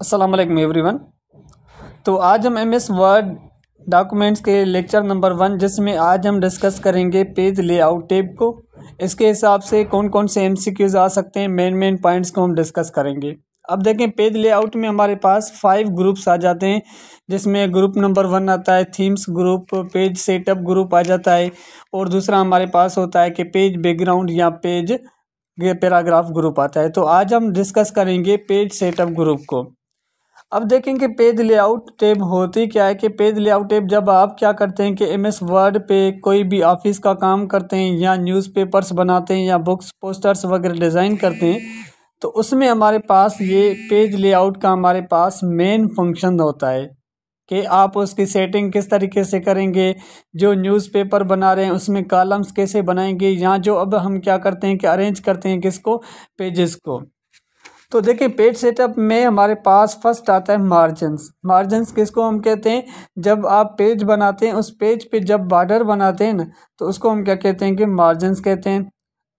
अस्सलाम वालेकुम एवरीवन तो आज हम एम एस वर्ड डॉक्यूमेंट्स के लेक्चर नंबर वन जिसमें आज हम डिस्कस करेंगे पेज लेआउट टेप को इसके हिसाब से कौन कौन से एमसीक्यूज आ सकते हैं मेन मेन पॉइंट्स को हम डिस्कस करेंगे अब देखें पेज लेआउट में हमारे पास फाइव ग्रुप्स आ जाते हैं जिसमें ग्रुप नंबर वन आता है themes group page setup group आ जाता है और दूसरा हमारे पास होता है कि पेज बैकग्राउंड या पेज पैराग्राफ ग्रुप आता है तो आज हम डिस्कस करेंगे पेज सेटअप ग्रुप को अब देखेंगे पेज लेआउट टैब होती क्या है कि पेज लेआउट टैब जब आप क्या करते हैं कि एम एस वर्ड पे कोई भी ऑफिस का काम करते हैं या न्यूज़पेपर्स बनाते हैं या बुक्स पोस्टर्स वगैरह डिज़ाइन करते हैं तो उसमें हमारे पास ये पेज लेआउट का हमारे पास मेन फंक्शन होता है कि आप उसकी सेटिंग किस तरीके से करेंगे जो न्यूज़पेपर बना रहे हैं उसमें कॉलम्स कैसे बनाएंगे या जो अब हम क्या करते हैं कि अरेंज करते हैं किसको पेजेस को तो देखिए पेज सेटअप में हमारे पास फर्स्ट आता है मार्जन्स मार्जिनस किसको हम कहते हैं जब आप पेज बनाते हैं उस पेज पे जब बॉर्डर बनाते हैं ना तो उसको हम क्या कहते हैं कि मार्जन्स कहते हैं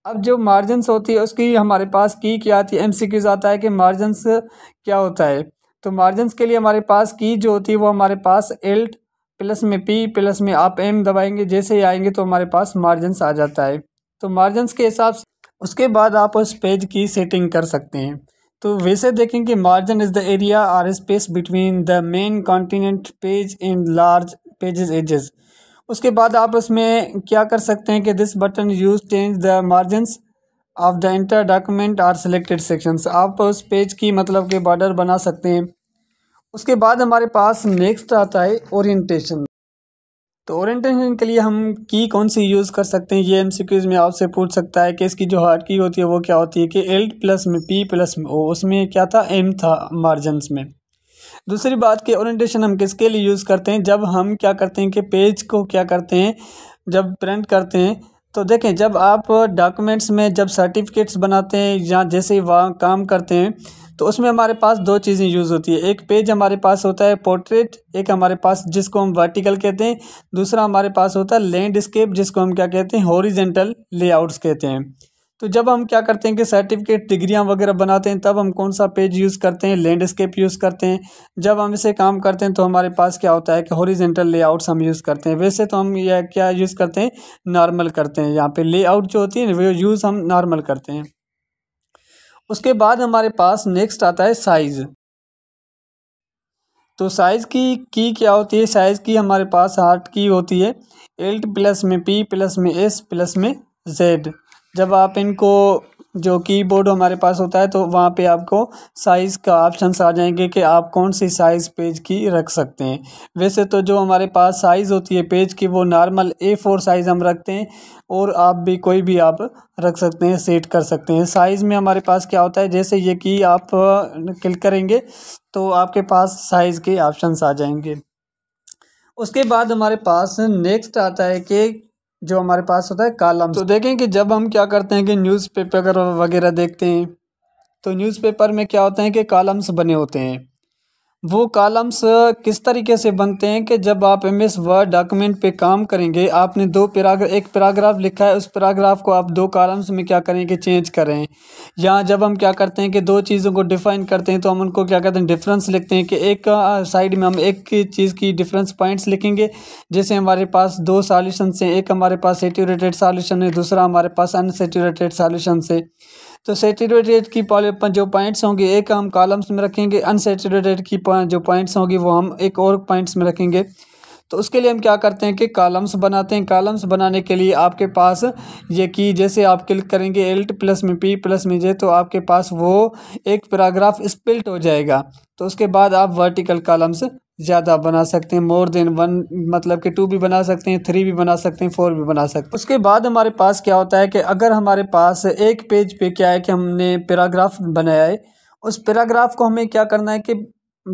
अब जो मार्जन्स होती है उसकी हमारे पास की क्या आती है क्यूज आता है कि मार्जन्स क्या होता है तो मार्जन्स के लिए हमारे पास की जो होती है वो हमारे पास एल्ट प्लस में पी प्लस में आप एम दबाएंगे जैसे ही आएंगे तो हमारे पास मार्जन्स आ जाता है तो मार्जन्स के हिसाब से उसके बाद आप उस पेज की सेटिंग कर सकते हैं तो वैसे देखें कि margin is the area or space between the main continent page in large pages edges उसके बाद आप उसमें क्या कर सकते हैं कि this button use change the margins of the entire document or selected sections आप उस पेज की मतलब के बॉर्डर बना सकते हैं उसके बाद हमारे पास नेक्स्ट आता है ओरिएंटेशन तो ओरिएंटेशन के लिए हम की कौन सी यूज़ कर सकते हैं ये एम में आपसे पूछ सकता है कि इसकी जो हार्ड की होती है वो क्या होती है कि एल प्लस में पी प्लस में ओ उसमें क्या था एम था मार्जन्स में दूसरी बात कि ओरिएंटेशन हम किसके लिए यूज़ करते हैं जब हम क्या करते हैं कि पेज को क्या करते हैं जब प्रिंट करते हैं तो देखें जब आप डॉक्यूमेंट्स में जब सर्टिफिकेट्स बनाते हैं या जैसे वहाँ काम करते हैं तो उसमें हमारे पास दो चीज़ें यूज़ होती है एक पेज हमारे पास होता है पोर्ट्रेट एक हमारे पास जिसको हम वर्टिकल कहते हैं दूसरा हमारे पास होता है लैंडस्केप जिसको हम क्या कहते हैं हॉरिजेंटल लेआउट्स कहते हैं तो जब हम क्या करते हैं कि सर्टिफिकेट डिग्रियाँ वगैरह बनाते हैं तब हम कौन सा पेज यूज़ करते हैं लैंडस्केप यूज़ करते हैं जब हम इसे काम करते हैं तो हमारे पास क्या होता है कि हॉरिजेंटल लेआउट्स हम यूज़ करते हैं वैसे तो हम यह क्या यूज़ करते हैं नॉर्मल करते हैं यहाँ पे लेआउट जो होती है वो यूज़ हम नॉर्मल करते हैं उसके बाद हमारे पास नेक्स्ट आता है साइज़ तो साइज़ की की क्या होती है साइज़ की हमारे पास हार्ट की होती है एल्ट प्लस में पी प्लस में एस प्लस में जेड जब आप इनको जो कीबोर्ड हमारे पास होता है तो वहाँ पे आपको साइज़ का ऑप्शन आ जाएंगे कि आप कौन सी साइज़ पेज की रख सकते हैं वैसे तो जो हमारे पास साइज़ होती है पेज की वो नॉर्मल ए फोर साइज़ हम रखते हैं और आप भी कोई भी आप रख सकते हैं सेट कर सकते हैं साइज़ में हमारे पास क्या होता है जैसे ये की आप क्लिक करेंगे तो आपके पास साइज़ के ऑप्शन आ जाएंगे उसके बाद हमारे पास नेक्स्ट आता है कि जो हमारे पास होता है कालम तो देखें कि जब हम क्या करते हैं कि न्यूज़पेपर वगैरह देखते हैं तो न्यूज़पेपर में क्या होते हैं कि कालम्स बने होते हैं वो कॉलम्स uh, किस तरीके से बनते हैं कि जब आप एम एस वर्ड डॉक्यूमेंट पे काम करेंगे आपने दो पैराग्राफ एक पैराग्राफ लिखा है उस पैराग्राफ को आप दो कॉलम्स में क्या करेंगे चेंज करें या जब हम क्या करते हैं कि दो चीज़ों को डिफ़ाइन करते हैं तो हम उनको क्या कहते हैं डिफरेंस लिखते हैं कि एक साइड uh, में हम एक चीज़ की डिफरेंस पॉइंट्स लिखेंगे जैसे हमारे पास दो सॉल्यूशन से एक हमारे पास सेट्यूरेटेड सॉल्यूशन है दूसरा हमारे पास अनसेट्यूरेटेड सॉल्यूशन से तो सेचुरेटेड की जो पॉइंट्स होंगे एक हम कॉलम्स में रखेंगे अनसेचुरेटेड की जो पॉइंट्स होंगी वो हम एक और पॉइंट्स में रखेंगे तो उसके लिए हम क्या करते हैं कि कॉलम्स बनाते हैं कॉलम्स बनाने के लिए आपके पास ये की जैसे आप क्लिक करेंगे एल्ट प्लस में पी प्लस में जे तो आपके पास वो एक पैराग्राफ स्पिल्ट हो जाएगा तो उसके बाद आप वर्टिकल कॉलम्स ज़्यादा बना सकते हैं मोर देन वन मतलब कि टू भी बना सकते हैं थ्री भी बना सकते हैं फोर भी बना सकते हैं उसके बाद हमारे पास क्या होता है कि अगर हमारे पास एक पेज पे क्या है कि हमने पैराग्राफ बनाया है उस पैराग्राफ को हमें क्या करना है कि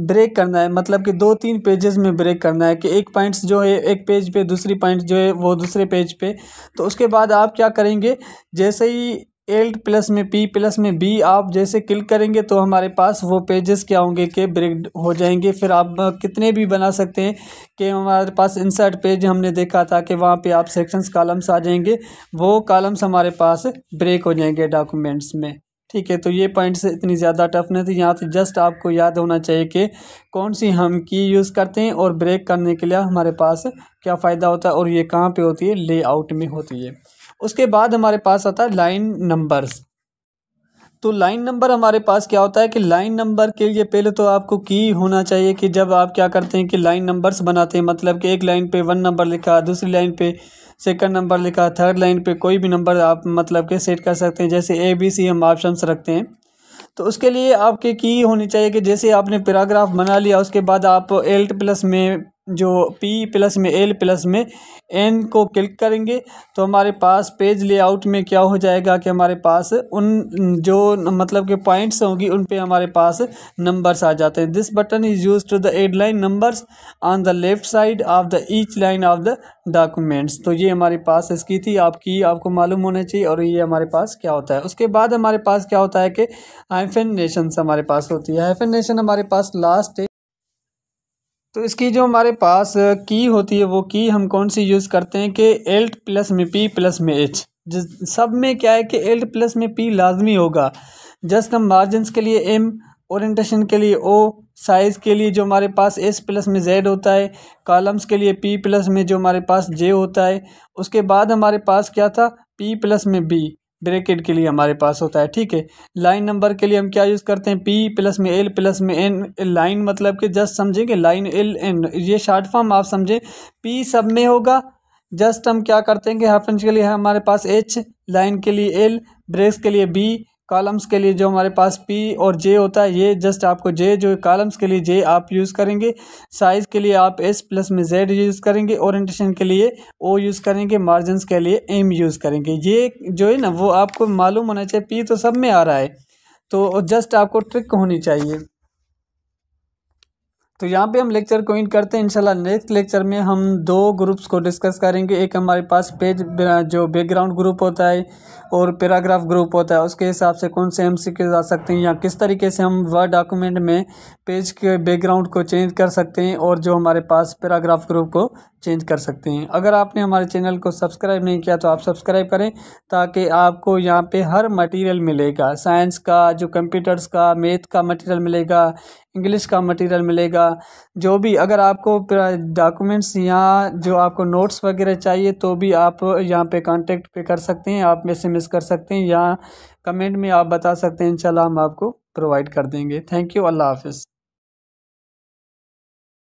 ब्रेक करना है मतलब कि दो तीन पेजेस में ब्रेक करना है कि एक पॉइंट्स जो है एक पेज पे दूसरी पॉइंट जो है वो दूसरे पेज पे तो उसके बाद आप क्या करेंगे जैसे ही एल्ट प्लस में पी प्लस में बी आप जैसे क्लिक करेंगे तो हमारे पास वो पेजेस क्या होंगे के ब्रेक हो जाएंगे फिर आप कितने भी बना सकते हैं कि हमारे पास इंसर्ट पेज हमने देखा था कि वहाँ पे आप सेक्शंस कॉलम्स आ जाएंगे वो कॉलम्स हमारे पास ब्रेक हो जाएंगे डॉक्यूमेंट्स में ठीक है तो ये पॉइंट्स इतनी ज़्यादा टफ नहीं थी यहाँ तो जस्ट आपको याद होना चाहिए कि कौन सी हम की यूज़ करते हैं और ब्रेक करने के लिए हमारे पास क्या फ़ायदा होता है और ये कहाँ पर होती है ले में होती है उसके बाद हमारे पास आता है लाइन नंबर्स तो लाइन नंबर हमारे पास क्या होता है कि लाइन नंबर के लिए पहले तो आपको की होना चाहिए कि जब आप क्या करते हैं कि लाइन नंबर्स बनाते हैं मतलब कि एक लाइन पे वन नंबर लिखा दूसरी लाइन पे सेकंड नंबर लिखा थर्ड लाइन पे कोई भी नंबर आप मतलब के सेट कर सकते हैं जैसे ए बी सी हम ऑप्शंस रखते हैं तो उसके लिए आपके की होनी चाहिए कि जैसे आपने पैराग्राफ बना लिया उसके बाद आप एल्ट प्लस में जो पी प्लस में एल प्लस में एन को क्लिक करेंगे तो हमारे पास पेज लेआउट में क्या हो जाएगा कि हमारे पास उन जो मतलब के पॉइंट्स होंगी उन पे हमारे पास नंबर्स आ जाते हैं this button is use to the add line numbers on the left side of the each line of the documents तो ये हमारे पास इसकी थी आपकी आपको मालूम होना चाहिए और ये हमारे पास क्या होता है उसके बाद हमारे पास क्या होता है कि हाइफेन नेशंस हमारे पास होती है हाइफेन नेशन हमारे पास लास्ट तो इसकी जो हमारे पास की होती है वो की हम कौन सी यूज़ करते हैं कि एल्ट प्लस में पी प्लस में एच जिस सब में क्या है कि एल्ट प्लस में पी लाजमी होगा जस्ट हम मार्जिनस के लिए एम ओरिएंटेशन के लिए ओ साइज़ के लिए जो हमारे पास एस प्लस में जेड होता है कॉलम्स के लिए पी प्लस में जो हमारे पास जे होता है उसके बाद हमारे पास क्या था पी प्लस में बी ब्रैकेट के लिए हमारे पास होता है ठीक है लाइन नंबर के लिए हम क्या यूज़ करते हैं पी प्लस में एल प्लस में एन लाइन मतलब कि जस्ट समझेंगे लाइन एल एन ये शार्ट फॉर्म आप समझें पी सब में होगा जस्ट हम क्या करते हैं कि हाफ इंच के लिए हमारे पास एच लाइन के लिए एल ब्रेस के लिए बी कॉलम्स के लिए जो हमारे पास पी और जे होता है ये जस्ट आपको जे जो कॉलम्स के लिए जे आप यूज़ करेंगे साइज़ के लिए आप एस प्लस में जेड यूज़ करेंगे ओरिएंटेशन के लिए O यूज़ करेंगे मार्जिन के लिए एम यूज़ करेंगे ये जो है ना वो आपको मालूम होना चाहिए पी तो सब में आ रहा है तो जस्ट आपको ट्रिक होनी चाहिए तो यहाँ पे हम लेक्चर को इन करते हैं इंशाल्लाह नेक्स्ट लेक्चर में हम दो ग्रुप्स को डिस्कस करेंगे एक हमारे पास पेज जो बैकग्राउंड ग्रुप होता है और पैराग्राफ ग्रुप होता है उसके हिसाब से कौन से एम सी आ सकते हैं या किस तरीके से हम वर्ड डॉक्यूमेंट में पेज के बैकग्राउंड को चेंज कर सकते हैं और जो हमारे पास पैराग्राफ ग्रुप को चेंज कर सकते हैं अगर आपने हमारे चैनल को सब्सक्राइब नहीं किया तो आप सब्सक्राइब करें ताकि आपको यहाँ पे हर मटेरियल मिलेगा साइंस का जो कंप्यूटर्स का मैथ का मटेरियल मिलेगा इंग्लिश का मटेरियल मिलेगा जो भी अगर आपको डॉक्यूमेंट्स या जो आपको नोट्स वगैरह चाहिए तो भी आप यहाँ पे कांटेक्ट पे कर सकते हैं आप से मिस कर सकते हैं या कमेंट में आप बता सकते हैं इंशाल्लाह हम आपको प्रोवाइड कर देंगे थैंक यू अल्लाह हाफिज़